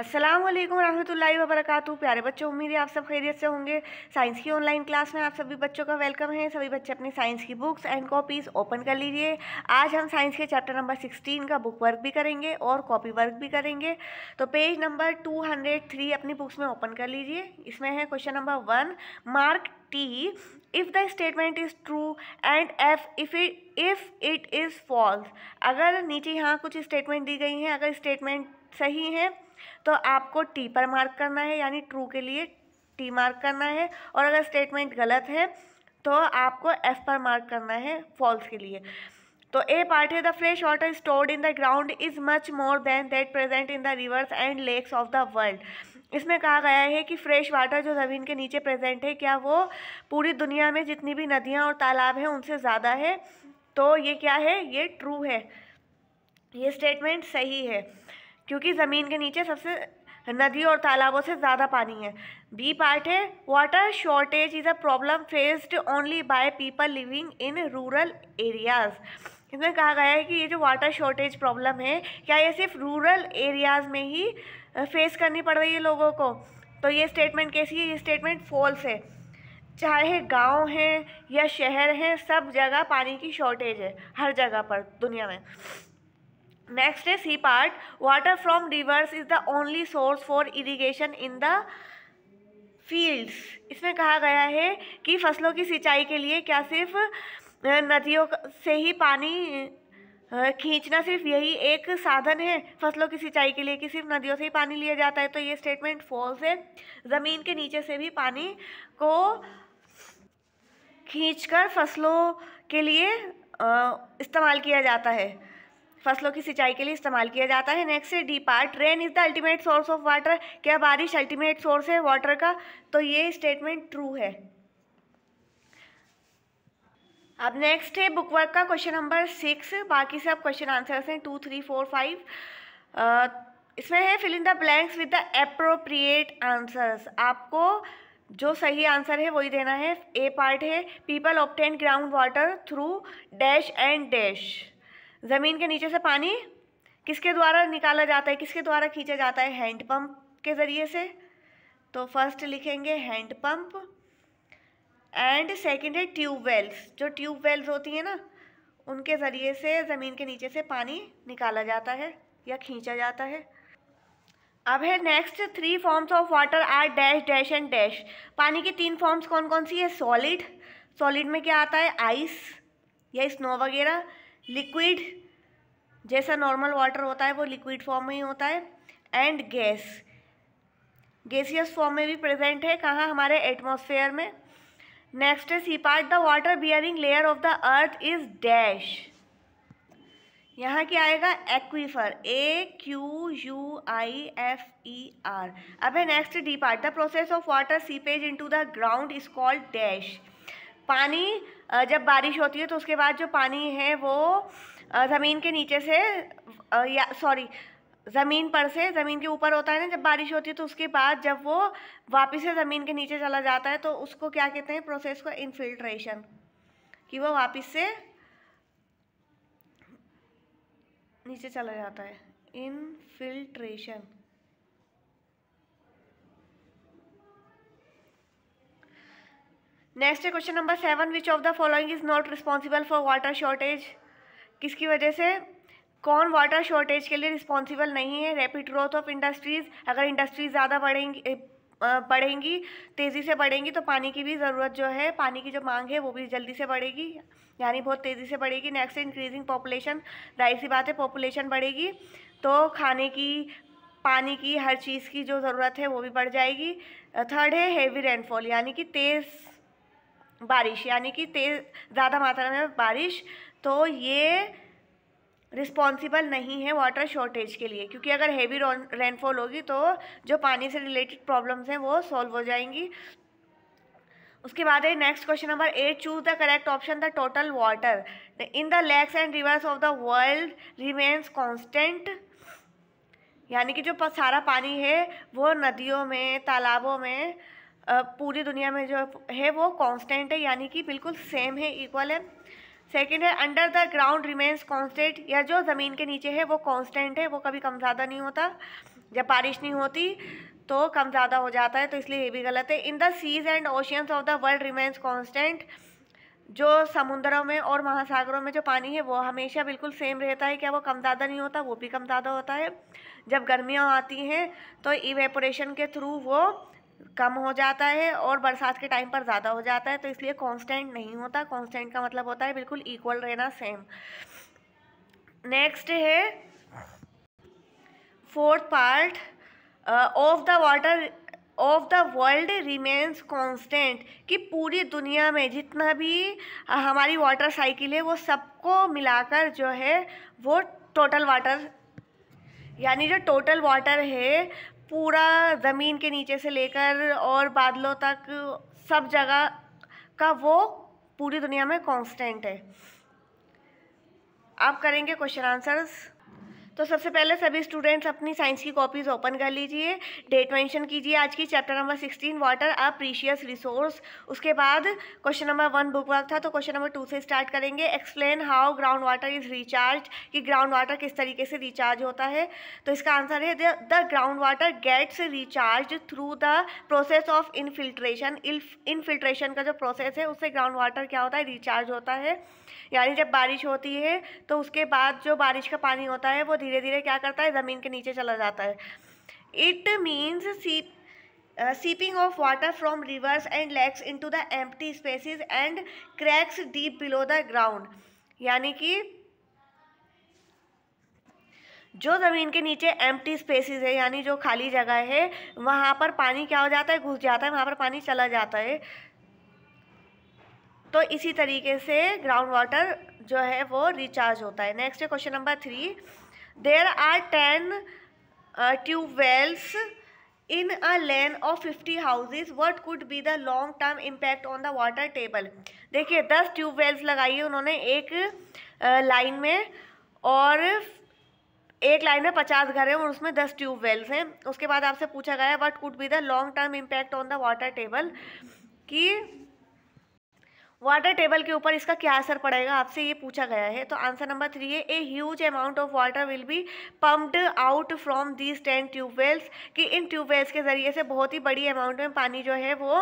असलम वरहमल वबरक प्यारे बच्चों उम्मीद है आप सब खैरियत से होंगे साइंस की ऑनलाइन क्लास में आप सभी बच्चों का वेलकम है सभी बच्चे अपनी साइंस की बुक्स एंड कॉपीज़ ओपन कर लीजिए आज हम साइंस के चैप्टर नंबर 16 का बुक वर्क भी करेंगे और कॉपी वर्क भी करेंगे तो पेज नंबर 203 अपनी बुक्स में ओपन कर लीजिए इसमें है question number one mark T if the statement is true and F if it if it is false अगर नीचे यहाँ कुछ स्टेटमेंट दी गई हैं अगर स्टेटमेंट सही हैं तो आपको टी पर मार्क करना है यानी ट्रू के लिए टी मार्क करना है और अगर स्टेटमेंट गलत है तो आपको एफ पर मार्क करना है फॉल्स के लिए तो ए पार्ट है the fresh water stored in the ground is much more than that present in the rivers and lakes of the world इसमें कहा गया है कि फ्रेश वाटर जो ज़मीन के नीचे प्रेजेंट है क्या वो पूरी दुनिया में जितनी भी नदियाँ और तालाब हैं उनसे ज़्यादा है तो ये क्या है ये ट्रू है ये स्टेटमेंट सही है क्योंकि ज़मीन के नीचे सबसे नदियों और तालाबों से ज़्यादा पानी है बी पार्ट है water shortage is a problem faced only by people living in rural areas इसमें कहा गया है कि ये जो वाटर शॉर्टेज प्रॉब्लम है क्या ये सिर्फ रूरल एरियाज़ में ही फेस करनी पड़ रही है लोगों को तो ये स्टेटमेंट कैसी है ये स्टेटमेंट फॉल्स है चाहे गांव है या शहर है सब जगह पानी की शॉर्टेज है हर जगह पर दुनिया में नेक्स्ट है C part water from rivers is the only source for irrigation in the fields इसमें कहा गया है कि फसलों की सिंचाई के लिए क्या सिर्फ नदियों से ही पानी खींचना सिर्फ यही एक साधन है फसलों की सिंचाई के लिए कि सिर्फ नदियों से ही पानी लिया जाता है तो ये स्टेटमेंट फॉल्स है ज़मीन के नीचे से भी पानी को खींचकर फसलों के लिए इस्तेमाल किया जाता है फसलों की सिंचाई के लिए इस्तेमाल किया जाता है नेक्स्ट है D part rain is the ultimate source of water क्या बारिश अल्टीमेट सोर्स है वाटर का तो ये स्टेटमेंट ट्रू है अब नेक्स्ट है बुक वर्क का क्वेश्चन नंबर सिक्स बाकी सब क्वेश्चन आंसर हैं टू थ्री फोर फाइव इसमें है fill in the blanks with the appropriate answers आपको जो सही आंसर है वही देना है ए पार्ट है people obtain ground water through dash and dash ज़मीन के नीचे से पानी किसके द्वारा निकाला जाता है किसके द्वारा खींचा जाता है हैंडपम्प के ज़रिए से तो फर्स्ट लिखेंगे हैंडपम्प एंड सेकेंड है ट्यूब वेल्स जो ट्यूब वेल्स होती है ना उनके ज़रिए से ज़मीन के नीचे से पानी निकाला जाता है या खींचा जाता है अब है next three forms of water are dash dash and dash पानी की तीन फॉर्म्स कौन कौन सी है सॉलिड सॉलिड में क्या आता है आइस या स्नो वगैरह लिक्विड जैसा नॉर्मल वाटर होता है वो लिक्विड फॉर्म में ही होता है एंड गैस गैसियस फॉर्म में भी प्रेजेंट है कहाँ हमारे एटमॉस्फेयर में नेक्स्ट है C part the water bearing layer of the earth is dash यहाँ क्या आएगा aquifer A Q U I F E R अब है next D part the process of water seepage into the ground is called dash पानी जब बारिश होती है तो उसके बाद जो पानी है वो ज़मीन के नीचे से या सॉरी ज़मीन पर से ज़मीन के ऊपर होता है ना जब बारिश होती है तो उसके बाद जब वो वापस से ज़मीन के नीचे चला जाता है तो उसको क्या कहते हैं प्रोसेस को इनफिल्ट्रेशन कि वो वापस से नीचे चला जाता है इनफिल्ट्रेशन नेक्स्ट है question number seven which of the following is not responsible for water shortage किसकी वजह से कौन वाटर शॉर्टेज के लिए रिस्पॉन्सिबल नहीं है रैपिड ग्रोथ ऑफ इंडस्ट्रीज़ अगर इंडस्ट्रीज ज़्यादा बढ़ेंगी बढ़ेंगी तेज़ी से बढ़ेंगी तो पानी की भी ज़रूरत जो है पानी की जो मांग है वो भी जल्दी से बढ़ेगी यानी बहुत तेज़ी से बढ़ेगी नेक्स्ट इंक्रीजिंग पॉपुलेशन जाहिर सी बात है पॉपुलेशन बढ़ेगी तो खाने की पानी की हर चीज़ की जो ज़रूरत है वो भी बढ़ जाएगी थर्ड है हेवी रेनफॉल यानी कि तेज़ बारिश यानी कि तेज़ ज़्यादा मात्रा में बारिश तो ये रिस्पॉन्सिबल नहीं है वाटर शॉर्टेज के लिए क्योंकि अगर हेवी रेनफॉल होगी तो जो पानी से रिलेटेड प्रॉब्लम्स हैं वो सॉल्व हो जाएंगी उसके बाद है next question number eight choose the correct option the total water in the lakes and rivers of the world remains constant यानी कि जो सारा पानी है वो नदियों में तालाबों में पूरी दुनिया में जो है वो कांस्टेंट है यानी कि बिल्कुल सेम है इक्वल है सेकेंड है under the ground remains constant या जो ज़मीन के नीचे है वो कांस्टेंट है वो कभी कम ज़्यादा नहीं होता जब बारिश नहीं होती तो कम ज़्यादा हो जाता है तो इसलिए ये भी गलत है in the seas and oceans of the world remains constant जो समुद्रों में और महासागरों में जो पानी है वो हमेशा बिल्कुल सेम रहता है क्या वो कम ज़्यादा नहीं होता वो भी कम ज़्यादा होता है जब गर्मियाँ आती हैं तो इवेपोरेशन के थ्रू वो कम हो जाता है और बरसात के टाइम पर ज़्यादा हो जाता है तो इसलिए कांस्टेंट नहीं होता कांस्टेंट का मतलब होता है बिल्कुल इक्वल रहना सेम नेक्स्ट है fourth part of the water of the world remains constant कि पूरी दुनिया में जितना भी uh, हमारी वाटर साइकिल है वो सबको मिलाकर जो है वो टोटल वाटर यानी जो टोटल वाटर है पूरा ज़मीन के नीचे से लेकर और बादलों तक सब जगह का वो पूरी दुनिया में कांस्टेंट है आप करेंगे क्वेश्चन आंसर्स तो सबसे पहले सभी स्टूडेंट्स अपनी साइंस की कॉपीज़ ओपन कर लीजिए डेट मेंशन कीजिए आज की chapter number sixteen water a precious resource उसके बाद question number one book work था तो क्वेश्चन नंबर टू से स्टार्ट करेंगे explain how ground water is recharge कि ग्राउंड वाटर किस तरीके से रिचार्ज होता है तो इसका आंसर है the ground water gets recharge through the process of infiltration infiltration का जो प्रोसेस है उससे ग्राउंड वाटर क्या होता है रिचार्ज होता है यानी जब बारिश होती है तो उसके बाद जो बारिश का पानी होता है वो धीरे धीरे क्या करता है ज़मीन के नीचे चला जाता है it means seep seeping of water from rivers and lakes into the empty spaces and cracks deep below the ground यानी कि जो ज़मीन के नीचे एम्प्टी स्पेसिस है यानी जो खाली जगह है वहाँ पर पानी क्या हो जाता है घुस जाता है वहाँ पर पानी चला जाता है तो इसी तरीके से ग्राउंड वाटर जो है वो रिचार्ज होता है नेक्स्ट है question number three there are ten tube wells in a a of fifty 50 what could be the long term impact on the water table देखिए दस ट्यूब वेल्स लगाई है उन्होंने एक लाइन uh, में और एक लाइन में पचास घर हैं और उसमें दस ट्यूब वेल्स हैं उसके बाद आपसे पूछा गया है what could be the long term impact on the water table कि वाटर टेबल के ऊपर इसका क्या असर पड़ेगा आपसे ये पूछा गया है तो आंसर नंबर थ्री है a huge amount of water will be pumped out from these ten tubewells कि इन ट्यूबवेल्स के ज़रिए से बहुत ही बड़ी अमाउंट में पानी जो है वो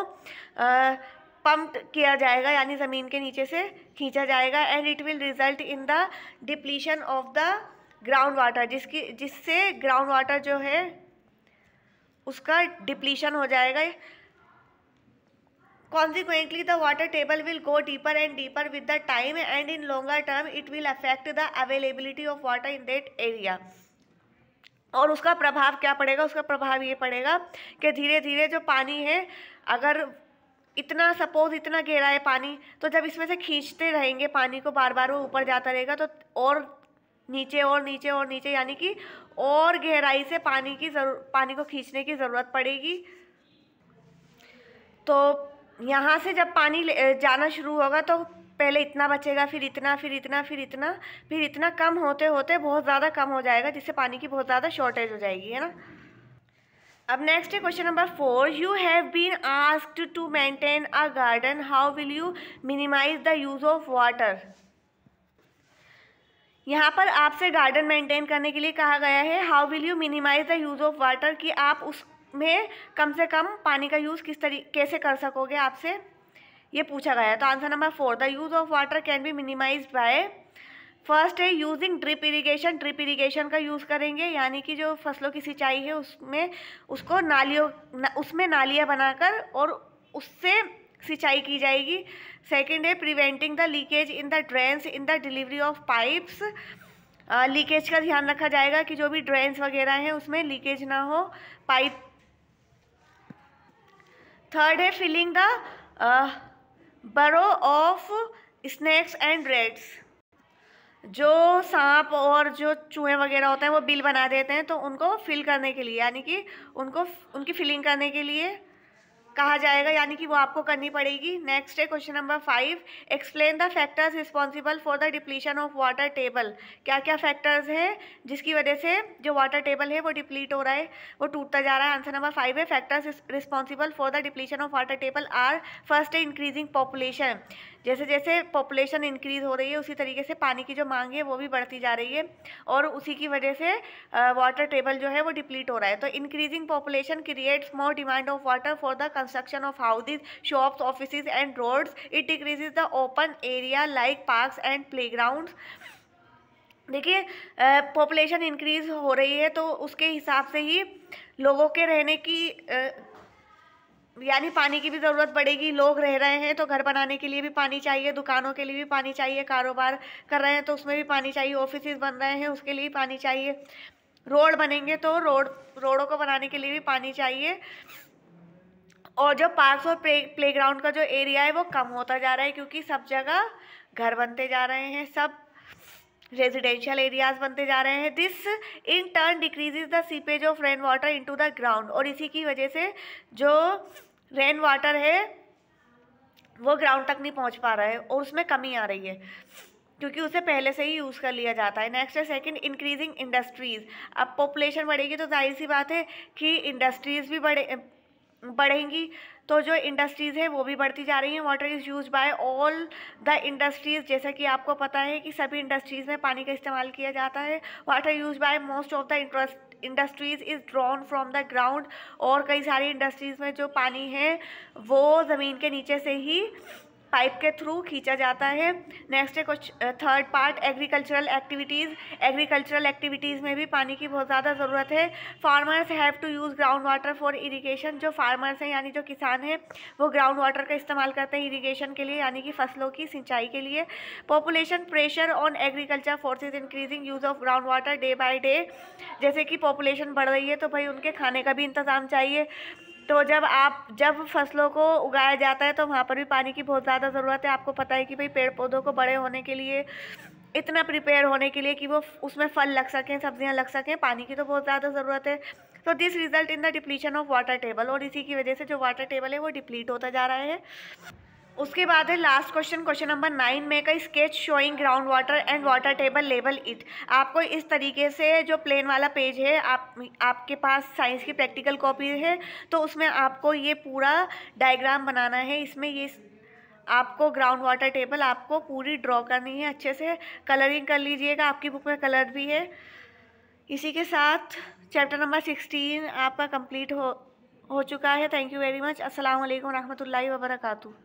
पम्प किया जाएगा यानी ज़मीन के नीचे से खींचा जाएगा and it will result in the depletion of the ground water जिसकी जिससे ग्राउंड वाटर जो है उसका डिप्लीशन हो जाएगा Consequently, the water table will go deeper and deeper with the time and in longer term it will affect the availability of water in that area. और उसका प्रभाव क्या पड़ेगा उसका प्रभाव ये पड़ेगा कि धीरे धीरे जो पानी है अगर इतना सपोज इतना गहरा है पानी तो जब इसमें से खींचते रहेंगे पानी को बार बार वो ऊपर जाता रहेगा तो और नीचे और नीचे और नीचे यानी कि और गहराई से पानी की जरूर पानी को खींचने की ज़रूरत पड़ेगी तो यहाँ से जब पानी जाना शुरू होगा तो पहले इतना बचेगा फिर इतना फिर इतना फिर इतना फिर इतना कम होते होते बहुत ज़्यादा कम हो जाएगा जिससे पानी की बहुत ज़्यादा शॉर्टेज हो जाएगी है ना अब नेक्स्ट है question number four you have been asked to maintain a garden how will you minimise the use of water यहाँ पर आपसे गार्डन मेंटेन करने के लिए कहा गया है how will you minimise the use of water कि आप उस में कम से कम पानी का यूज़ किस तरी कैसे कर सकोगे आपसे ये पूछा गया है तो answer number four the use of water can be minimise by first है using drip irrigation drip irrigation का यूज़ करेंगे यानी कि जो फसलों की सिंचाई है उसमें उसको नालियों न, उसमें नालियाँ बनाकर और उससे सिंचाई की जाएगी सेकेंड है preventing the leakage in the drains in the delivery of pipes leakage का ध्यान रखा जाएगा कि जो भी ड्रेन्स वगैरह हैं उसमें लीकेज ना हो पाइप थर्ड है filling the burrow of snakes and rats जो सांप और जो चूहे वगैरह होते हैं वो बिल बना देते हैं तो उनको फिल करने के लिए यानी कि उनको उनकी फिलिंग करने के लिए कहा जाएगा यानी कि वो आपको करनी पड़ेगी नेक्स्ट है question number five explain the factors responsible for the depletion of water table क्या क्या फैक्टर्स हैं जिसकी वजह से जो वाटर टेबल है वो डिप्लीट हो रहा है वो टूटता जा रहा है आंसर नंबर फाइव है factors responsible for the depletion of water table are first है इंक्रीजिंग पॉपुलेशन जैसे जैसे पॉपुलेशन इंक्रीज हो रही है उसी तरीके से पानी की जो मांग है वो भी बढ़ती जा रही है और उसी की वजह से वाटर टेबल जो है वो डिप्लीट हो रहा है तो increasing population creates more demand of water for the construction of houses, shops, offices and roads. It decreases the open area like parks and playgrounds. देखिए पॉपुलेशन इंक्रीज हो रही है तो उसके हिसाब से ही लोगों के रहने की यानी पानी की भी ज़रूरत पड़ेगी लोग रह रहे हैं तो घर बनाने के लिए भी पानी चाहिए दुकानों के लिए भी पानी चाहिए कारोबार कर रहे हैं तो उसमें भी पानी चाहिए ऑफिस बन रहे हैं उसके लिए पानी चाहिए रोड बनेंगे तो रोड रोडों को बनाने के लिए भी पानी चाहिए और जो पार्क और प्ले प्ले ग्राउंड का जो एरिया है वो कम होता जा रहा है क्योंकि सब जगह घर बनते जा रहे हैं सब रेजिडेंशियल एरियाज बनते जा रहे हैं this in turn decreases the seepage of rain water to the ground और इसी की वजह से जो रेन वाटर है वो ग्राउंड तक नहीं पहुंच पा रहा है और उसमें कमी आ रही है क्योंकि उसे पहले से ही यूज़ कर लिया जाता है नेक्स्ट है सेकंड इंक्रीजिंग इंडस्ट्रीज़ अब पॉपुलेशन बढ़ेगी तो जाहिर सी बात है कि इंडस्ट्रीज़ भी बढ़े बढ़ेंगी तो जो इंडस्ट्रीज़ है वो भी बढ़ती जा रही हैं water is use by all the industries जैसा कि आपको पता है कि सभी इंडस्ट्रीज़ में पानी का इस्तेमाल किया जाता है water use by most of the industries is drawn from the ground और कई सारी इंडस्ट्रीज़ में जो पानी है वो ज़मीन के नीचे से ही पाइप के थ्रू खींचा जाता है नेक्स्ट है कुछ third part agricultural activities agricultural activities में भी पानी की बहुत ज़्यादा ज़रूरत है farmers have to use ground water for irrigation जो फार्मर्स हैं यानी जो किसान हैं वो ग्राउंड वाटर का इस्तेमाल करते हैं इरीगेशन के लिए यानी कि फसलों की सिंचाई के लिए population pressure on agriculture forces increasing use of ground water day by day जैसे कि पॉपुलेशन बढ़ रही है तो भाई उनके खाने का भी इंतज़ाम चाहिए तो जब आप जब फसलों को उगाया जाता है तो वहाँ पर भी पानी की बहुत ज़्यादा ज़रूरत है आपको पता है कि भाई पेड़ पौधों को बड़े होने के लिए इतना प्रिपेयर होने के लिए कि वो उसमें फल लग सकें सब्जियां लग सकें पानी की तो बहुत ज़्यादा ज़रूरत है तो this result in the depletion of water table और इसी की वजह से जो वाटर टेबल है वो डिप्लीट होता जा रहा है उसके बाद है last question question number nine में का sketch showing ground water and water table level it आपको इस तरीके से जो प्लेन वाला पेज है आप आपके पास साइंस की प्रैक्टिकल कॉपी है तो उसमें आपको ये पूरा डायग्राम बनाना है इसमें ये आपको ग्राउंड वाटर टेबल आपको पूरी ड्रॉ करनी है अच्छे से कलरिंग कर लीजिएगा आपकी बुक में कलर भी है इसी के साथ चैप्टर नंबर सिक्सटीन आपका कंप्लीट हो हो चुका है थैंक यू वेरी मच असल वरहमल वर्का